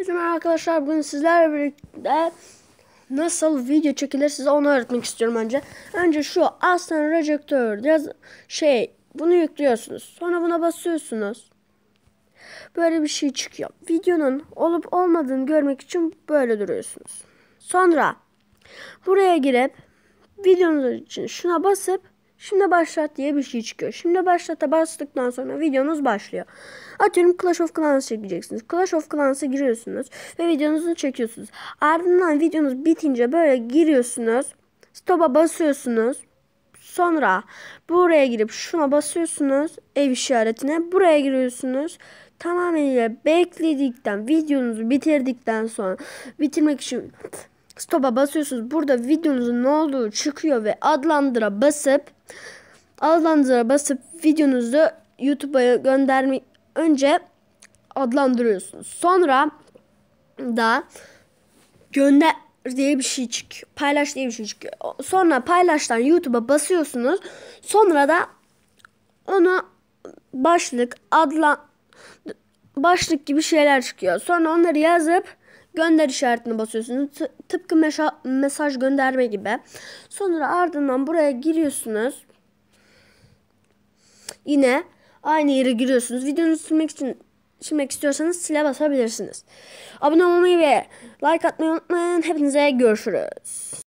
Herkese merhaba arkadaşlar. Bugün sizlerle birlikte nasıl video çekilir size onu öğretmek istiyorum önce. Önce şu Aslan Rejektör yaz şey bunu yüklüyorsunuz. Sonra buna basıyorsunuz. Böyle bir şey çıkıyor. Videonun olup olmadığını görmek için böyle duruyorsunuz. Sonra buraya girip videonuz için şuna basıp Şimdi başlat diye bir şey çıkıyor. Şimdi başlata bastıktan sonra videonuz başlıyor. Atıyorum Clash of Clans çekeceksiniz. Clash of Clans'a giriyorsunuz ve videonuzu çekiyorsunuz. Ardından videonuz bitince böyle giriyorsunuz. Stop'a basıyorsunuz. Sonra buraya girip şuna basıyorsunuz. Ev işaretine. Buraya giriyorsunuz. Tamamıyla bekledikten, videonuzu bitirdikten sonra bitirmek için stop'a basıyorsunuz. Burada videonuzun ne olduğu çıkıyor ve adlandıra basıp adlandıra basıp videonuzu YouTube'a gönderme önce adlandırıyorsunuz. Sonra da gönder diye bir şey çıkıyor. Paylaş diye bir şey çıkıyor. Sonra paylaştan YouTube'a basıyorsunuz. Sonra da onu başlık adla başlık gibi şeyler çıkıyor. Sonra onları yazıp gönder işaretine basıyorsunuz. T tıpkı mesaj gönderme gibi. Sonra ardından buraya giriyorsunuz. Yine aynı yere giriyorsunuz. Videonuzu silmek için silmek istiyorsanız sile basabilirsiniz. Abone olmayı ve like atmayı unutmayın. Hepinize görüşürüz.